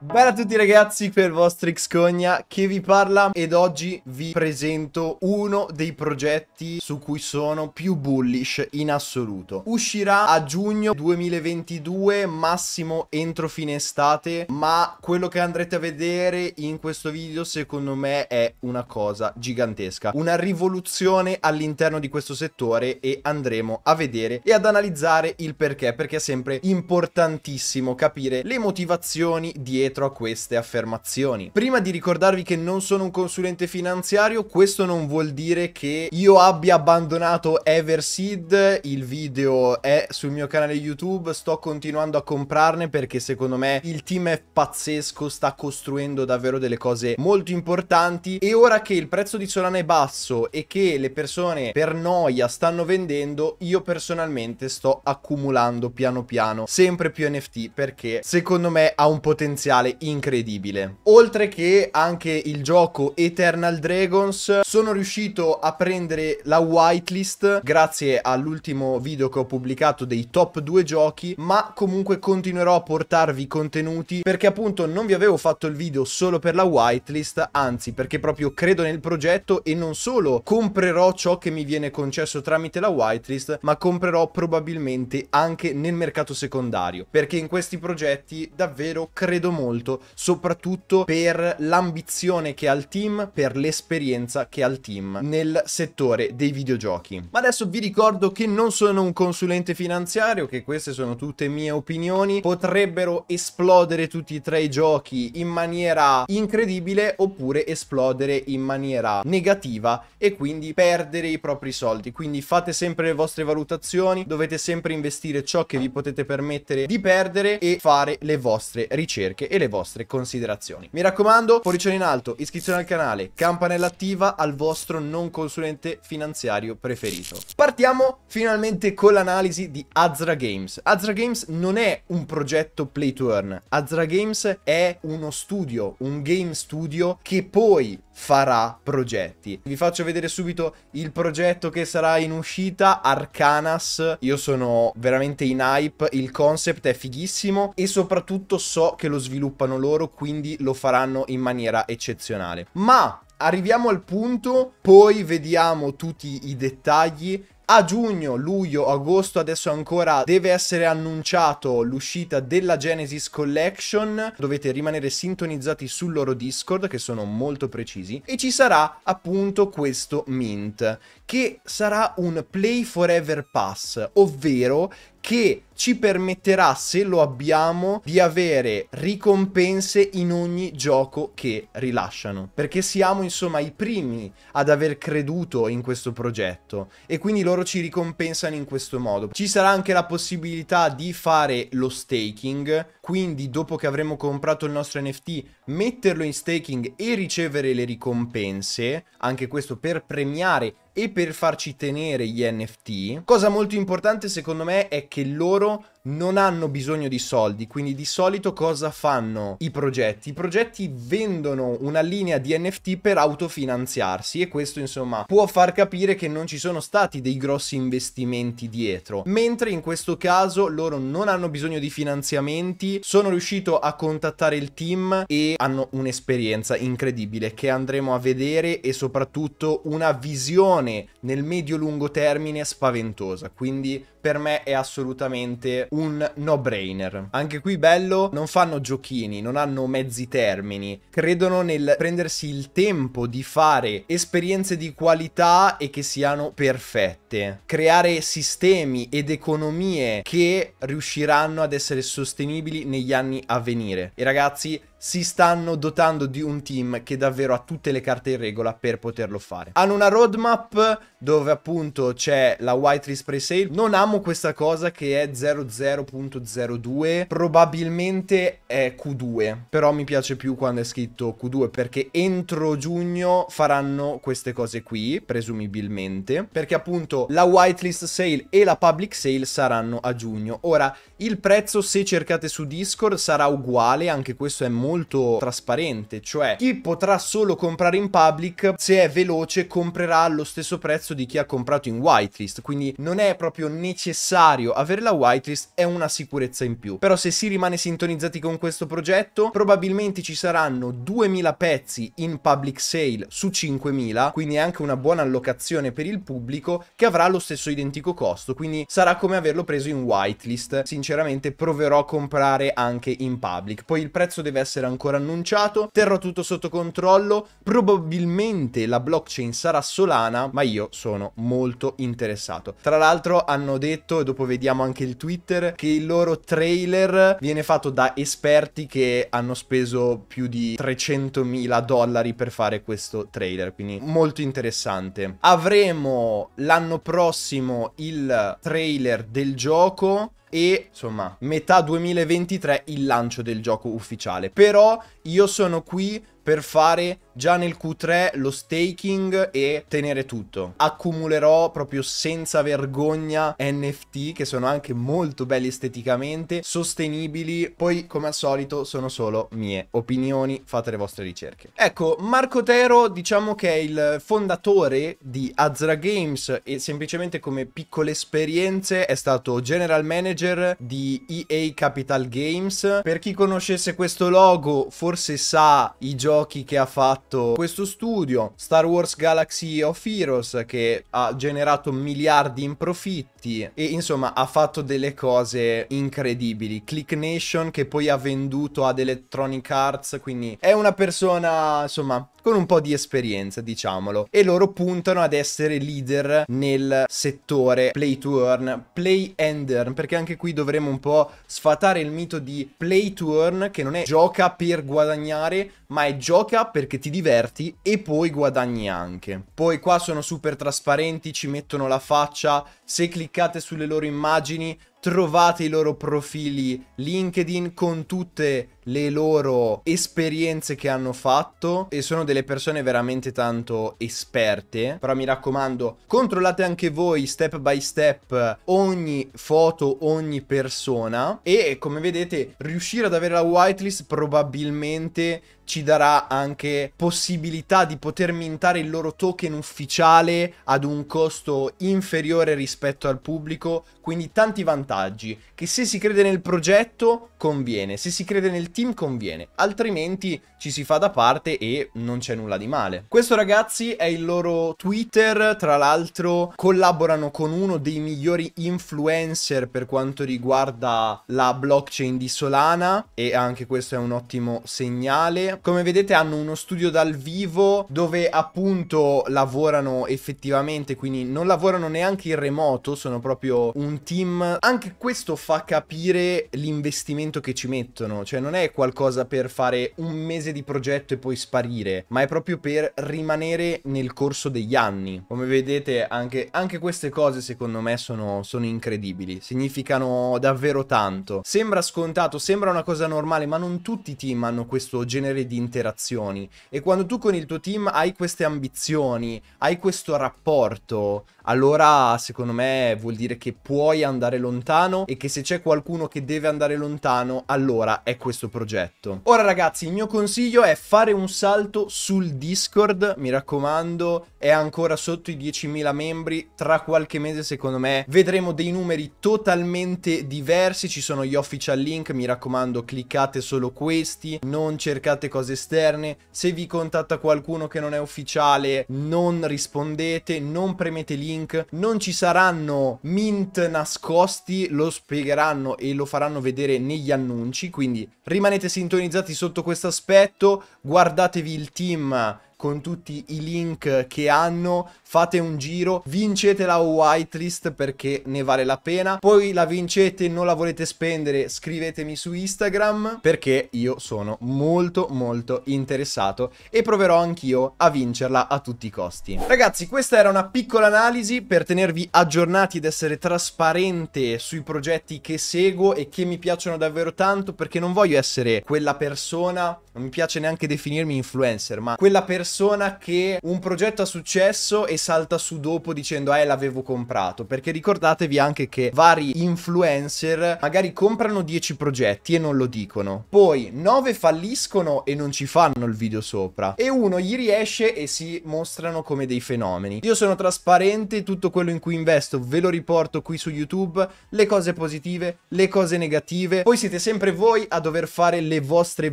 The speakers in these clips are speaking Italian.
Bella a tutti ragazzi per vostra Xcogna che vi parla ed oggi vi presento uno dei progetti su cui sono più bullish in assoluto. Uscirà a giugno 2022 massimo entro fine estate ma quello che andrete a vedere in questo video secondo me è una cosa gigantesca. Una rivoluzione all'interno di questo settore e andremo a vedere e ad analizzare il perché perché è sempre importantissimo capire le motivazioni dietro dietro a queste affermazioni. Prima di ricordarvi che non sono un consulente finanziario, questo non vuol dire che io abbia abbandonato Everseed, il video è sul mio canale YouTube, sto continuando a comprarne perché secondo me il team è pazzesco, sta costruendo davvero delle cose molto importanti e ora che il prezzo di Solana è basso e che le persone per noia stanno vendendo, io personalmente sto accumulando piano piano sempre più NFT perché secondo me ha un potenziale materiale incredibile. Oltre che anche il gioco Eternal Dragons, sono riuscito a prendere la whitelist grazie all'ultimo video che ho pubblicato dei top 2 giochi, ma comunque continuerò a portarvi contenuti perché appunto non vi avevo fatto il video solo per la whitelist, anzi perché proprio credo nel progetto e non solo comprerò ciò che mi viene concesso tramite la whitelist, ma comprerò probabilmente anche nel mercato secondario, perché in questi progetti davvero credo molto molto, soprattutto per l'ambizione che ha il team, per l'esperienza che ha il team nel settore dei videogiochi. Ma adesso vi ricordo che non sono un consulente finanziario, che queste sono tutte mie opinioni, potrebbero esplodere tutti e tre i giochi in maniera incredibile oppure esplodere in maniera negativa e quindi perdere i propri soldi. Quindi fate sempre le vostre valutazioni, dovete sempre investire ciò che vi potete permettere di perdere e fare le vostre ricerche le vostre considerazioni. Mi raccomando, pollicione in alto, iscrizione al canale, campanella attiva al vostro non consulente finanziario preferito. Partiamo finalmente con l'analisi di Azra Games. Azra Games non è un progetto play to earn, Azra Games è uno studio, un game studio che poi farà progetti. Vi faccio vedere subito il progetto che sarà in uscita, Arcanas. Io sono veramente in hype, il concept è fighissimo e soprattutto so che lo sviluppo sviluppano loro, quindi lo faranno in maniera eccezionale. Ma arriviamo al punto, poi vediamo tutti i dettagli a giugno, luglio, agosto, adesso ancora deve essere annunciato l'uscita della Genesis Collection. Dovete rimanere sintonizzati sul loro Discord che sono molto precisi e ci sarà appunto questo mint che sarà un Play Forever Pass, ovvero che ci permetterà, se lo abbiamo, di avere ricompense in ogni gioco che rilasciano. Perché siamo insomma i primi ad aver creduto in questo progetto e quindi loro ci ricompensano in questo modo. Ci sarà anche la possibilità di fare lo staking, quindi dopo che avremo comprato il nostro NFT metterlo in staking e ricevere le ricompense, anche questo per premiare e per farci tenere gli NFT. Cosa molto importante secondo me è che loro non hanno bisogno di soldi, quindi di solito cosa fanno i progetti? I progetti vendono una linea di NFT per autofinanziarsi e questo insomma può far capire che non ci sono stati dei grossi investimenti dietro, mentre in questo caso loro non hanno bisogno di finanziamenti sono riuscito a contattare il team e hanno un'esperienza incredibile che andremo a vedere e soprattutto una visione nel medio-lungo termine spaventosa, quindi per me è assolutamente un no-brainer. Anche qui bello, non fanno giochini, non hanno mezzi termini, credono nel prendersi il tempo di fare esperienze di qualità e che siano perfette, creare sistemi ed economie che riusciranno ad essere sostenibili negli anni a venire. E ragazzi, si stanno dotando di un team che davvero ha tutte le carte in regola per poterlo fare. Hanno una roadmap dove appunto c'è la whitelist presale. Non amo questa cosa che è 00.02, probabilmente è Q2, però mi piace più quando è scritto Q2 perché entro giugno faranno queste cose qui, presumibilmente, perché appunto la whitelist sale e la public sale saranno a giugno. Ora, il prezzo se cercate su Discord sarà uguale, anche questo è molto molto trasparente, cioè chi potrà solo comprare in public se è veloce comprerà allo stesso prezzo di chi ha comprato in whitelist, quindi non è proprio necessario avere la whitelist, è una sicurezza in più. Però se si rimane sintonizzati con questo progetto, probabilmente ci saranno 2000 pezzi in public sale su 5000, quindi è anche una buona allocazione per il pubblico che avrà lo stesso identico costo, quindi sarà come averlo preso in whitelist. Sinceramente proverò a comprare anche in public. Poi il prezzo deve essere essere ancora annunciato, terrò tutto sotto controllo, probabilmente la blockchain sarà Solana, ma io sono molto interessato. Tra l'altro hanno detto, e dopo vediamo anche il Twitter, che il loro trailer viene fatto da esperti che hanno speso più di 300.000 dollari per fare questo trailer, quindi molto interessante. Avremo l'anno prossimo il trailer del gioco e insomma metà 2023 il lancio del gioco ufficiale. Però io sono qui per fare già nel Q3 lo staking e tenere tutto. Accumulerò proprio senza vergogna NFT che sono anche molto belli esteticamente, sostenibili, poi come al solito sono solo mie opinioni, fate le vostre ricerche. Ecco, Marco Tero diciamo che è il fondatore di Azra Games e semplicemente come piccole esperienze è stato general manager di EA Capital Games. Per chi conoscesse questo logo forse sa i giochi giochi che ha fatto questo studio, Star Wars Galaxy of Heroes che ha generato miliardi in profitti e insomma ha fatto delle cose incredibili, Click Nation che poi ha venduto ad Electronic Arts, quindi è una persona insomma con un po' di esperienza diciamolo e loro puntano ad essere leader nel settore play to earn, play and earn perché anche qui dovremo un po' sfatare il mito di play to earn che non è gioca per guadagnare ma è gioca perché ti diverti e poi guadagni anche. Poi qua sono super trasparenti, ci mettono la faccia, se cliccate sulle loro immagini trovate i loro profili LinkedIn con tutte le loro esperienze che hanno fatto e sono delle persone veramente tanto esperte però mi raccomando controllate anche voi step by step ogni foto ogni persona e come vedete riuscire ad avere la whitelist probabilmente ci darà anche possibilità di poter mintare il loro token ufficiale ad un costo inferiore rispetto al pubblico quindi tanti vantaggi vantaggi che se si crede nel progetto conviene, se si crede nel team conviene, altrimenti ci si fa da parte e non c'è nulla di male. Questo ragazzi è il loro Twitter, tra l'altro collaborano con uno dei migliori influencer per quanto riguarda la blockchain di Solana e anche questo è un ottimo segnale. Come vedete hanno uno studio dal vivo dove appunto lavorano effettivamente, quindi non lavorano neanche in remoto, sono proprio un team anche anche questo fa capire l'investimento che ci mettono, cioè non è qualcosa per fare un mese di progetto e poi sparire, ma è proprio per rimanere nel corso degli anni. Come vedete anche, anche queste cose secondo me sono, sono incredibili, significano davvero tanto. Sembra scontato, sembra una cosa normale, ma non tutti i team hanno questo genere di interazioni e quando tu con il tuo team hai queste ambizioni, hai questo rapporto, allora secondo me vuol dire che puoi andare lontano lontano e che se c'è qualcuno che deve andare lontano, allora è questo progetto. Ora ragazzi, il mio consiglio è fare un salto sul Discord, mi raccomando, è ancora sotto i 10.000 membri, tra qualche mese secondo me vedremo dei numeri totalmente diversi, ci sono gli official link, mi raccomando cliccate solo questi, non cercate cose esterne, se vi contatta qualcuno che non è ufficiale non rispondete, non premete link, non ci saranno mint nascosti lo spiegheranno e lo faranno vedere negli annunci, quindi rimanete sintonizzati sotto questo aspetto, guardatevi il team con tutti i link che hanno, fate un giro, vincete la whitelist perché ne vale la pena, poi la vincete e non la volete spendere, scrivetemi su Instagram perché io sono molto molto interessato e proverò anch'io a vincerla a tutti i costi. Ragazzi, questa era una piccola analisi per tenervi aggiornati ed essere trasparente sui progetti che seguo e che mi piacciono davvero tanto perché non voglio essere quella persona, non mi piace neanche definirmi influencer, ma quella persona persona che un progetto ha successo e salta su dopo dicendo eh l'avevo comprato, perché ricordatevi anche che vari influencer magari comprano 10 progetti e non lo dicono, poi 9 falliscono e non ci fanno il video sopra e uno gli riesce e si mostrano come dei fenomeni. Io sono trasparente, tutto quello in cui investo ve lo riporto qui su YouTube, le cose positive, le cose negative, poi siete sempre voi a dover fare le vostre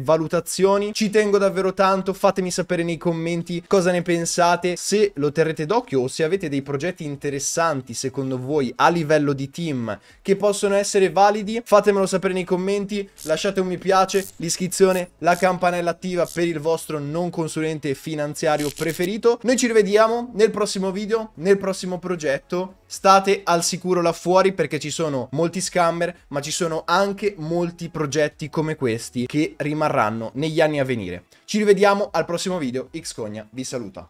valutazioni, ci tengo davvero tanto, fatemi sapere nei commenti commenti cosa ne pensate, se lo terrete d'occhio o se avete dei progetti interessanti secondo voi a livello di team che possono essere validi, fatemelo sapere nei commenti, lasciate un mi piace, l'iscrizione, la campanella attiva per il vostro non consulente finanziario preferito. Noi ci rivediamo nel prossimo video, nel prossimo progetto State al sicuro là fuori perché ci sono molti scammer, ma ci sono anche molti progetti come questi che rimarranno negli anni a venire. Ci rivediamo al prossimo video, Xcogna vi saluta.